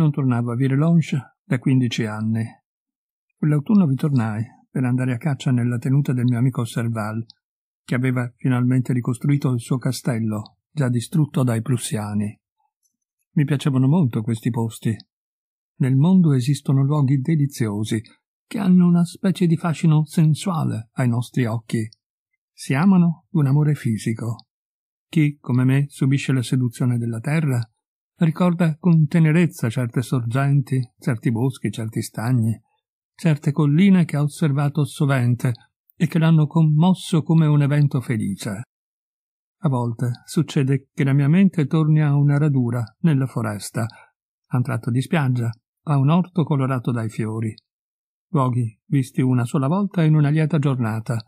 Non tornavo a Virelonge da 15 anni. Quell'autunno vi tornai per andare a caccia nella tenuta del mio amico Serval, che aveva finalmente ricostruito il suo castello, già distrutto dai prussiani. Mi piacevano molto questi posti. Nel mondo esistono luoghi deliziosi che hanno una specie di fascino sensuale ai nostri occhi. Si amano d'un amore fisico. Chi, come me, subisce la seduzione della terra ricorda con tenerezza certe sorgenti, certi boschi, certi stagni, certe colline che ha osservato sovente e che l'hanno commosso come un evento felice. A volte succede che la mia mente torni a una radura nella foresta, a un tratto di spiaggia, a un orto colorato dai fiori. Luoghi visti una sola volta in una lieta giornata,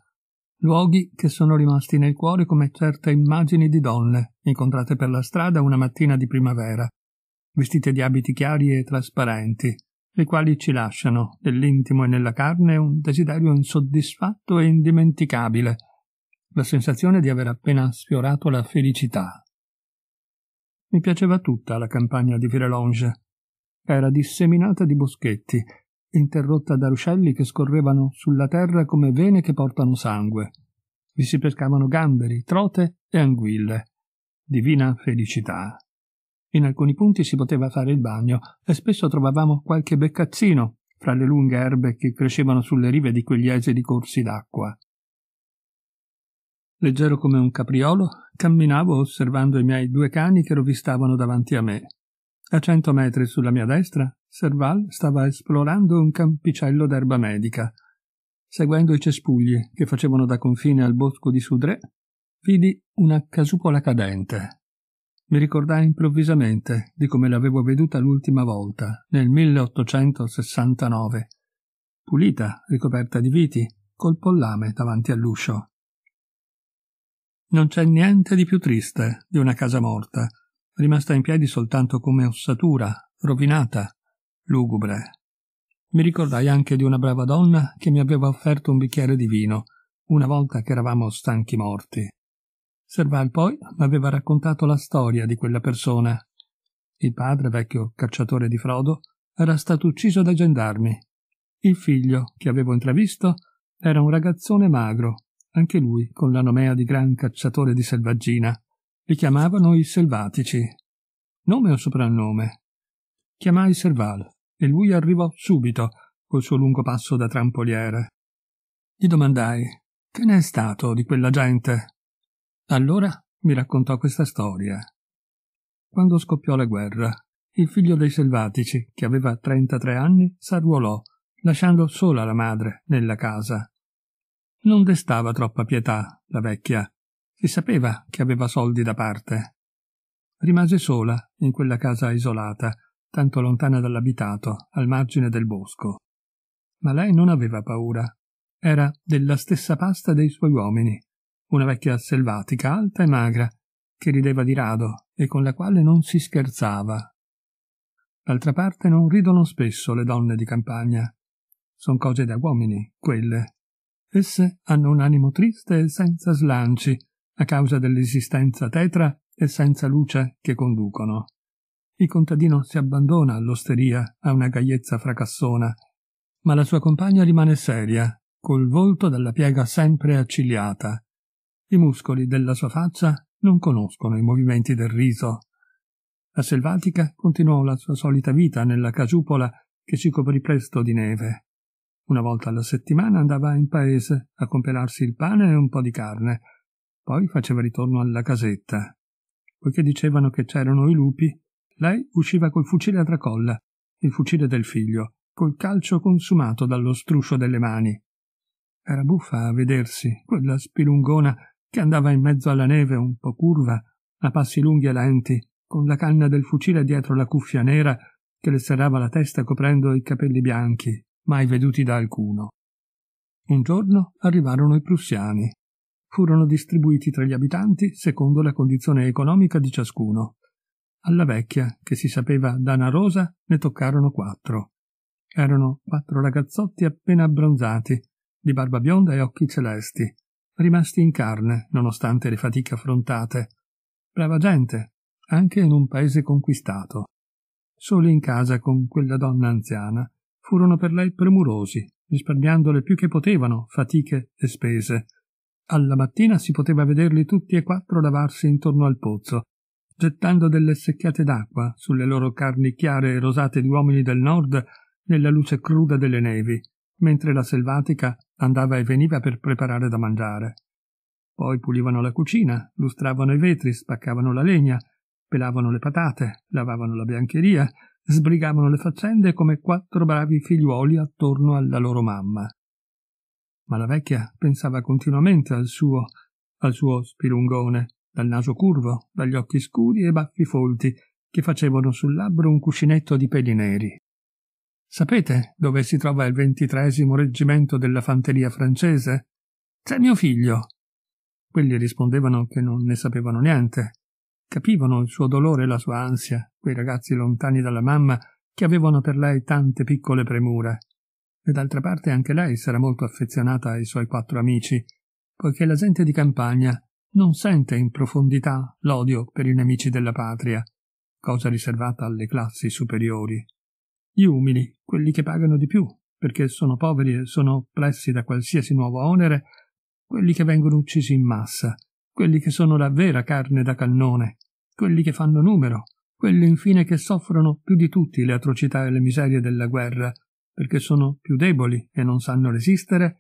luoghi che sono rimasti nel cuore come certe immagini di donne incontrate per la strada una mattina di primavera, vestite di abiti chiari e trasparenti, le quali ci lasciano, nell'intimo e nella carne, un desiderio insoddisfatto e indimenticabile, la sensazione di aver appena sfiorato la felicità. Mi piaceva tutta la campagna di Virelonge. Era disseminata di boschetti, interrotta da ruscelli che scorrevano sulla terra come vene che portano sangue vi si pescavano gamberi, trote e anguille. Divina felicità. In alcuni punti si poteva fare il bagno e spesso trovavamo qualche beccazzino fra le lunghe erbe che crescevano sulle rive di quegli esili corsi d'acqua. Leggero come un capriolo, camminavo osservando i miei due cani che rovistavano davanti a me. A cento metri sulla mia destra, Serval stava esplorando un campicello d'erba medica seguendo i cespugli che facevano da confine al bosco di Sudré, vidi una casupola cadente. Mi ricordai improvvisamente di come l'avevo veduta l'ultima volta, nel 1869, pulita, ricoperta di viti, col pollame davanti all'uscio. Non c'è niente di più triste di una casa morta, rimasta in piedi soltanto come ossatura, rovinata, lugubre. Mi ricordai anche di una brava donna che mi aveva offerto un bicchiere di vino, una volta che eravamo stanchi morti. Serval poi mi aveva raccontato la storia di quella persona. Il padre, vecchio cacciatore di frodo, era stato ucciso dai gendarmi. Il figlio, che avevo intravisto, era un ragazzone magro, anche lui con la nomea di gran cacciatore di selvaggina. Li chiamavano i selvatici. Nome o soprannome? Chiamai Serval e lui arrivò subito col suo lungo passo da trampoliere. Gli domandai che ne è stato di quella gente. Allora mi raccontò questa storia. Quando scoppiò la guerra, il figlio dei selvatici, che aveva 33 anni, s'arruolò, lasciando sola la madre nella casa. Non destava troppa pietà la vecchia. Si sapeva che aveva soldi da parte. Rimase sola in quella casa isolata, tanto lontana dall'abitato, al margine del bosco. Ma lei non aveva paura. Era della stessa pasta dei suoi uomini, una vecchia selvatica, alta e magra, che rideva di rado e con la quale non si scherzava. D'altra parte non ridono spesso le donne di campagna. Son cose da uomini, quelle. Esse hanno un animo triste e senza slanci, a causa dell'esistenza tetra e senza luce che conducono il contadino si abbandona all'osteria a una gaiezza fracassona, ma la sua compagna rimane seria, col volto dalla piega sempre accigliata. I muscoli della sua faccia non conoscono i movimenti del riso. La selvatica continuò la sua solita vita nella casupola che si coprì presto di neve. Una volta alla settimana andava in paese a comperarsi il pane e un po' di carne, poi faceva ritorno alla casetta. Poiché dicevano che c'erano i lupi, lei usciva col fucile a tracolla, il fucile del figlio, col calcio consumato dallo struscio delle mani. Era buffa a vedersi, quella spilungona che andava in mezzo alla neve un po' curva, a passi lunghi e lenti, con la canna del fucile dietro la cuffia nera che le serrava la testa coprendo i capelli bianchi, mai veduti da alcuno. Un giorno arrivarono i prussiani. Furono distribuiti tra gli abitanti secondo la condizione economica di ciascuno. Alla vecchia, che si sapeva danarosa, ne toccarono quattro. Erano quattro ragazzotti appena abbronzati, di barba bionda e occhi celesti, rimasti in carne, nonostante le fatiche affrontate. Brava gente, anche in un paese conquistato. Soli in casa con quella donna anziana, furono per lei premurosi, risparmiandole più che potevano fatiche e spese. Alla mattina si poteva vederli tutti e quattro lavarsi intorno al pozzo, gettando delle secchiate d'acqua sulle loro carni chiare e rosate di uomini del nord nella luce cruda delle nevi, mentre la selvatica andava e veniva per preparare da mangiare. Poi pulivano la cucina, lustravano i vetri, spaccavano la legna, pelavano le patate, lavavano la biancheria, sbrigavano le faccende come quattro bravi figliuoli attorno alla loro mamma. Ma la vecchia pensava continuamente al suo, al suo spirungone, dal naso curvo, dagli occhi scuri e baffi folti, che facevano sul labbro un cuscinetto di peli neri. Sapete dove si trova il ventitresimo reggimento della fanteria francese? C'è mio figlio. Quelli rispondevano che non ne sapevano niente. Capivano il suo dolore e la sua ansia, quei ragazzi lontani dalla mamma che avevano per lei tante piccole premure. E d'altra parte anche lei s'era molto affezionata ai suoi quattro amici, poiché la gente di campagna non sente in profondità l'odio per i nemici della patria, cosa riservata alle classi superiori. Gli umili, quelli che pagano di più, perché sono poveri e sono oppressi da qualsiasi nuovo onere, quelli che vengono uccisi in massa, quelli che sono la vera carne da cannone, quelli che fanno numero, quelli infine che soffrono più di tutti le atrocità e le miserie della guerra, perché sono più deboli e non sanno resistere,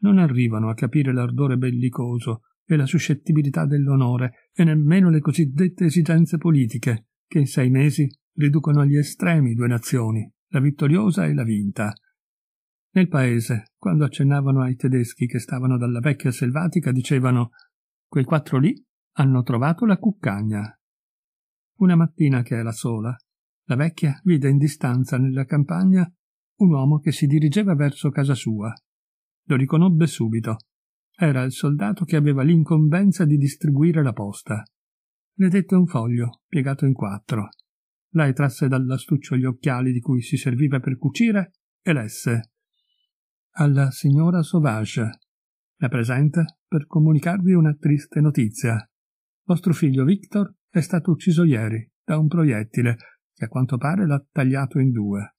non arrivano a capire l'ardore bellicoso e la suscettibilità dell'onore, e nemmeno le cosiddette esigenze politiche, che in sei mesi riducono agli estremi due nazioni, la vittoriosa e la vinta. Nel paese, quando accennavano ai tedeschi che stavano dalla vecchia selvatica, dicevano quei quattro lì hanno trovato la cuccagna. Una mattina che era sola, la vecchia vide in distanza nella campagna un uomo che si dirigeva verso casa sua. Lo riconobbe subito era il soldato che aveva l'incombenza di distribuire la posta. Le dette un foglio, piegato in quattro. Lei trasse dall'astuccio gli occhiali di cui si serviva per cucire e lesse. Alla signora Sauvage. La presente per comunicarvi una triste notizia. Vostro figlio Victor è stato ucciso ieri da un proiettile che a quanto pare l'ha tagliato in due.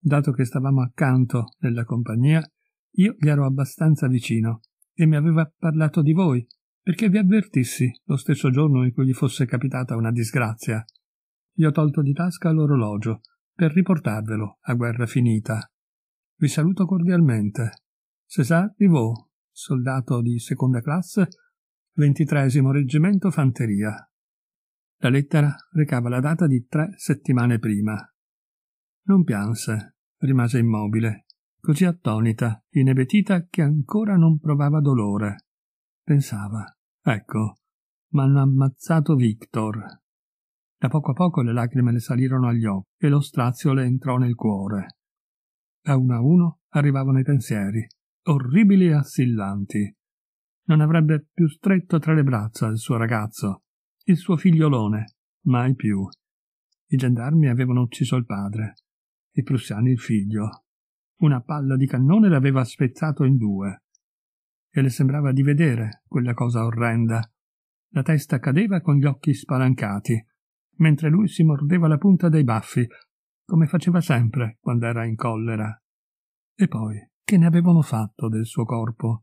Dato che stavamo accanto nella compagnia, io gli ero abbastanza vicino e mi aveva parlato di voi, perché vi avvertissi lo stesso giorno in cui gli fosse capitata una disgrazia. Gli ho tolto di tasca l'orologio per riportarvelo a guerra finita. Vi saluto cordialmente. César Rivaux, soldato di seconda classe, ventitresimo reggimento fanteria. La lettera recava la data di tre settimane prima. Non pianse, rimase immobile, così attonita, inebetita che ancora non provava dolore. Pensava, ecco, m'hanno ammazzato Victor. Da poco a poco le lacrime le salirono agli occhi e lo strazio le entrò nel cuore. A uno a uno arrivavano i pensieri, orribili e assillanti. Non avrebbe più stretto tra le braccia il suo ragazzo, il suo figliolone, mai più. I gendarmi avevano ucciso il padre, i prussiani il figlio, una palla di cannone l'aveva spezzato in due. E le sembrava di vedere quella cosa orrenda. La testa cadeva con gli occhi spalancati, mentre lui si mordeva la punta dei baffi, come faceva sempre quando era in collera. E poi, che ne avevano fatto del suo corpo?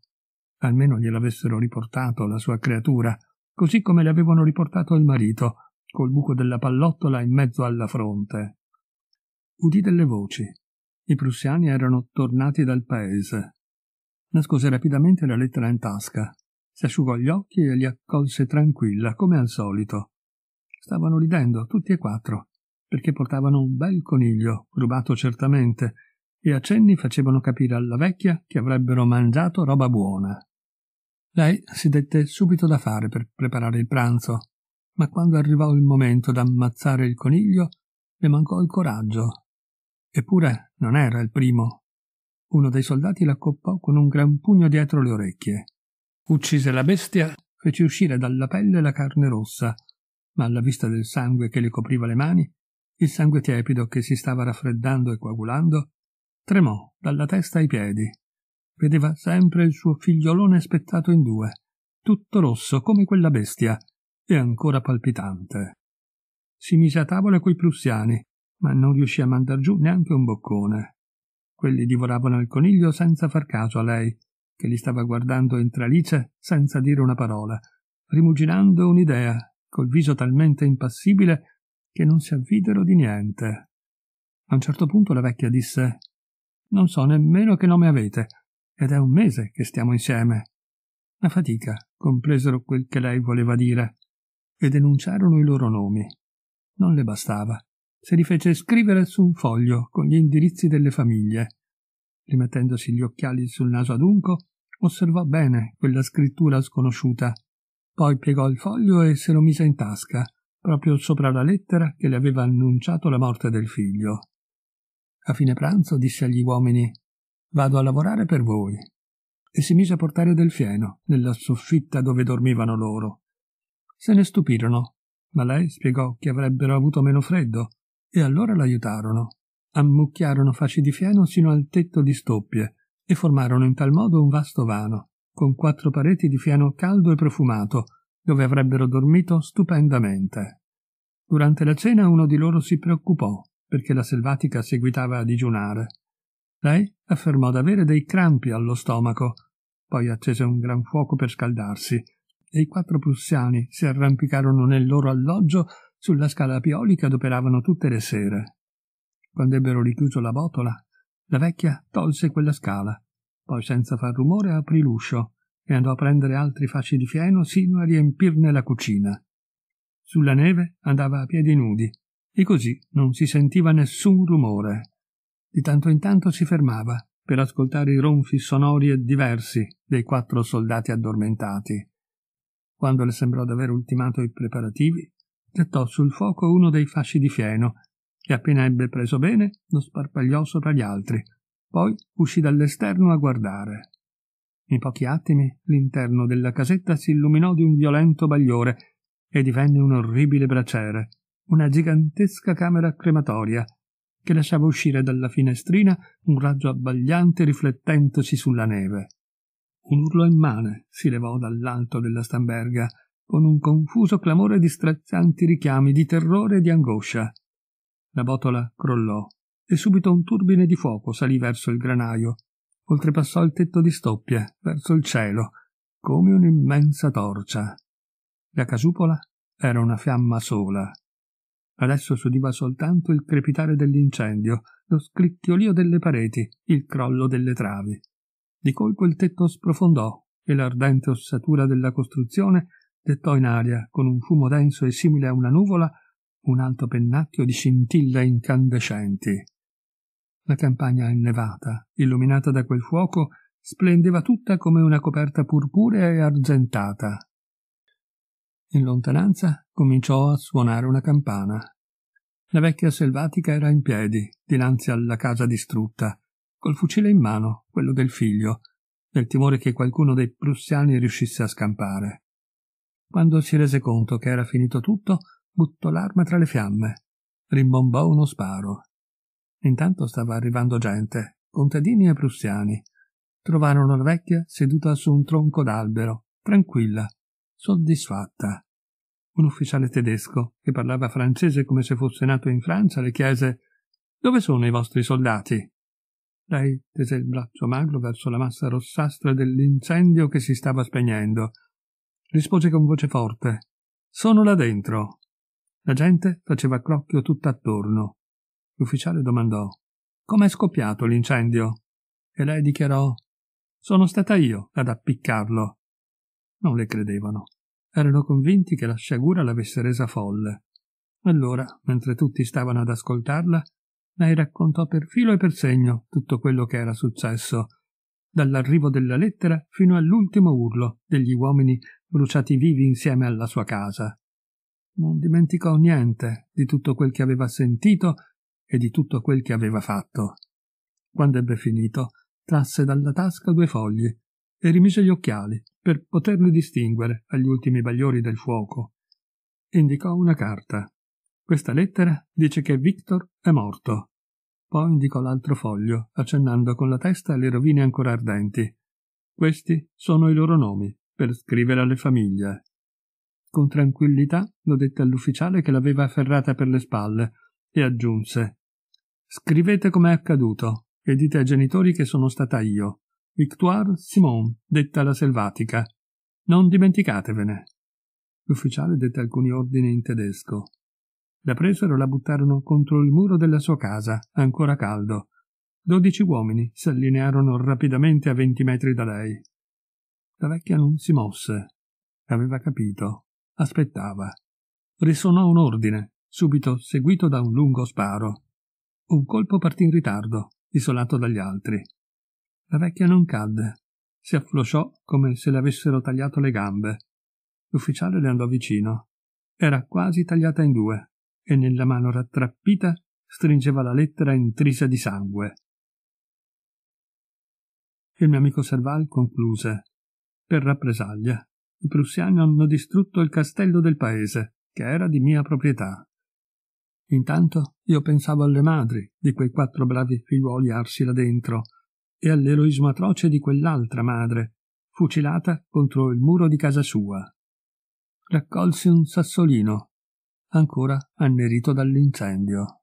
Almeno gliel'avessero riportato la sua creatura, così come le avevano riportato il marito, col buco della pallottola in mezzo alla fronte. Udì delle voci, i prussiani erano tornati dal paese. Nascose rapidamente la lettera in tasca. Si asciugò gli occhi e li accolse tranquilla, come al solito. Stavano ridendo, tutti e quattro, perché portavano un bel coniglio, rubato certamente, e a cenni facevano capire alla vecchia che avrebbero mangiato roba buona. Lei si dette subito da fare per preparare il pranzo, ma quando arrivò il momento d'ammazzare il coniglio, le mancò il coraggio Eppure non era il primo. Uno dei soldati l'accoppò con un gran pugno dietro le orecchie. Uccise la bestia, fece uscire dalla pelle la carne rossa, ma alla vista del sangue che le copriva le mani, il sangue tiepido che si stava raffreddando e coagulando, tremò dalla testa ai piedi. Vedeva sempre il suo figliolone spettato in due, tutto rosso come quella bestia, e ancora palpitante. Si mise a tavola coi prussiani, ma non riuscì a mandar giù neanche un boccone. Quelli divoravano il coniglio senza far caso a lei, che li stava guardando in tralice senza dire una parola, rimuginando un'idea, col viso talmente impassibile che non si avvidero di niente. A un certo punto la vecchia disse Non so nemmeno che nome avete, ed è un mese che stiamo insieme. A fatica compresero quel che lei voleva dire, e denunciarono i loro nomi. Non le bastava se li fece scrivere su un foglio con gli indirizzi delle famiglie. Rimettendosi gli occhiali sul naso adunco, osservò bene quella scrittura sconosciuta. Poi piegò il foglio e se lo mise in tasca, proprio sopra la lettera che le aveva annunciato la morte del figlio. A fine pranzo disse agli uomini Vado a lavorare per voi. E si mise a portare del fieno nella soffitta dove dormivano loro. Se ne stupirono, ma lei spiegò che avrebbero avuto meno freddo e allora l'aiutarono. Ammucchiarono fasci di fieno sino al tetto di stoppie e formarono in tal modo un vasto vano, con quattro pareti di fieno caldo e profumato, dove avrebbero dormito stupendamente. Durante la cena uno di loro si preoccupò, perché la selvatica seguitava a digiunare. Lei affermò d'avere dei crampi allo stomaco, poi accese un gran fuoco per scaldarsi, e i quattro prussiani si arrampicarono nel loro alloggio sulla scala pioli che adoperavano tutte le sere. Quando ebbero richiuso la botola, la vecchia tolse quella scala, poi senza far rumore aprì l'uscio e andò a prendere altri fasci di fieno sino a riempirne la cucina. Sulla neve andava a piedi nudi e così non si sentiva nessun rumore. Di tanto in tanto si fermava per ascoltare i ronfi sonori e diversi dei quattro soldati addormentati. Quando le sembrò d'aver ultimato i preparativi, gettò sul fuoco uno dei fasci di fieno e appena ebbe preso bene lo sparpagliò sopra gli altri. Poi uscì dall'esterno a guardare. In pochi attimi l'interno della casetta si illuminò di un violento bagliore e divenne un orribile braciere, una gigantesca camera crematoria che lasciava uscire dalla finestrina un raggio abbagliante riflettendosi sulla neve. Un urlo immane si levò dall'alto della stamberga con un confuso clamore di strazianti richiami di terrore e di angoscia. La botola crollò e subito un turbine di fuoco salì verso il granaio, oltrepassò il tetto di stoppie, verso il cielo, come un'immensa torcia. La casupola era una fiamma sola. Adesso si udiva soltanto il crepitare dell'incendio, lo scricchiolio delle pareti, il crollo delle travi. Di colpo il tetto sprofondò e l'ardente ossatura della costruzione dettò in aria, con un fumo denso e simile a una nuvola, un alto pennacchio di scintille incandescenti. La campagna innevata, illuminata da quel fuoco, splendeva tutta come una coperta purpurea e argentata. In lontananza cominciò a suonare una campana. La vecchia selvatica era in piedi, dinanzi alla casa distrutta, col fucile in mano, quello del figlio, nel timore che qualcuno dei prussiani riuscisse a scampare. Quando si rese conto che era finito tutto, buttò l'arma tra le fiamme. Rimbombò uno sparo. Intanto stava arrivando gente, contadini e prussiani. Trovarono la vecchia seduta su un tronco d'albero, tranquilla, soddisfatta. Un ufficiale tedesco, che parlava francese come se fosse nato in Francia, le chiese Dove sono i vostri soldati? Lei tese il braccio magro verso la massa rossastra dell'incendio che si stava spegnendo rispose con voce forte. Sono là dentro. La gente faceva crocchio tutt'attorno. L'ufficiale domandò Com'è scoppiato l'incendio? E lei dichiarò Sono stata io ad appiccarlo. Non le credevano. Erano convinti che la sciagura l'avesse resa folle. Allora, mentre tutti stavano ad ascoltarla, lei raccontò per filo e per segno tutto quello che era successo, dall'arrivo della lettera fino all'ultimo urlo degli uomini bruciati vivi insieme alla sua casa. Non dimenticò niente di tutto quel che aveva sentito e di tutto quel che aveva fatto. Quando ebbe finito, trasse dalla tasca due fogli e rimise gli occhiali per poterli distinguere agli ultimi bagliori del fuoco. Indicò una carta. Questa lettera dice che Victor è morto. Poi indicò l'altro foglio, accennando con la testa alle rovine ancora ardenti. Questi sono i loro nomi per scrivere alle famiglie. Con tranquillità lo dette all'ufficiale che l'aveva afferrata per le spalle e aggiunse Scrivete com'è accaduto e dite ai genitori che sono stata io, Victoire Simon, detta la selvatica. Non dimenticatevene. L'ufficiale dette alcuni ordini in tedesco. La presero e la buttarono contro il muro della sua casa, ancora caldo. Dodici uomini si allinearono rapidamente a venti metri da lei. La vecchia non si mosse. Aveva capito. Aspettava. Risonò un ordine, subito seguito da un lungo sparo. Un colpo partì in ritardo, isolato dagli altri. La vecchia non cadde. Si afflosciò come se le avessero tagliato le gambe. L'ufficiale le andò vicino. Era quasi tagliata in due e nella mano rattrappita stringeva la lettera intrisa di sangue. Il mio amico Serval concluse per rappresaglia. I prussiani hanno distrutto il castello del paese, che era di mia proprietà. Intanto io pensavo alle madri di quei quattro bravi figliuoli arsi là dentro e all'eroismo atroce di quell'altra madre, fucilata contro il muro di casa sua. Raccolsi un sassolino, ancora annerito dall'incendio.